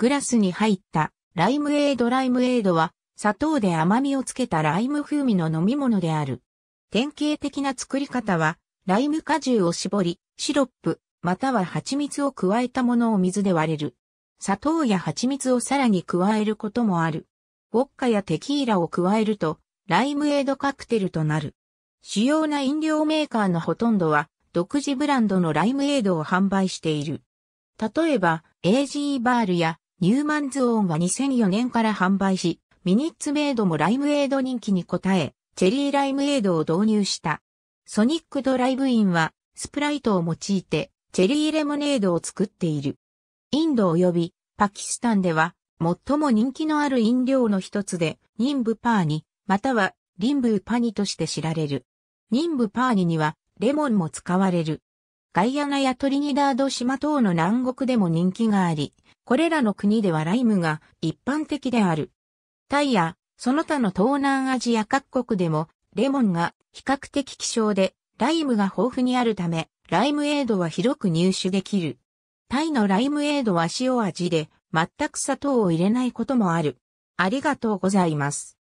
グラスに入ったライムエードライムエードは砂糖で甘みをつけたライム風味の飲み物である。典型的な作り方はライム果汁を絞り、シロップ、または蜂蜜を加えたものを水で割れる。砂糖や蜂蜜をさらに加えることもある。ウォッカやテキーラを加えると、ライムエードカクテルとなる。主要な飲料メーカーのほとんどは、独自ブランドのライムエードを販売している。例えば、AG バールやニューマンズオンは2004年から販売し、ミニッツメイドもライムエイド人気に応え、チェリーライムエイドを導入した。ソニックドライブインは、スプライトを用いて、チェリーレモネードを作っている。インド及びパキスタンでは、最も人気のある飲料の一つで、ニンブパーニ、またはリンブーパニとして知られる。ニンブパーニには、レモンも使われる。ガイアナやトリニダード島等の南国でも人気があり、これらの国ではライムが一般的である。タイやその他の東南アジア各国でもレモンが比較的希少でライムが豊富にあるためライムエイドは広く入手できる。タイのライムエイドは塩味で全く砂糖を入れないこともある。ありがとうございます。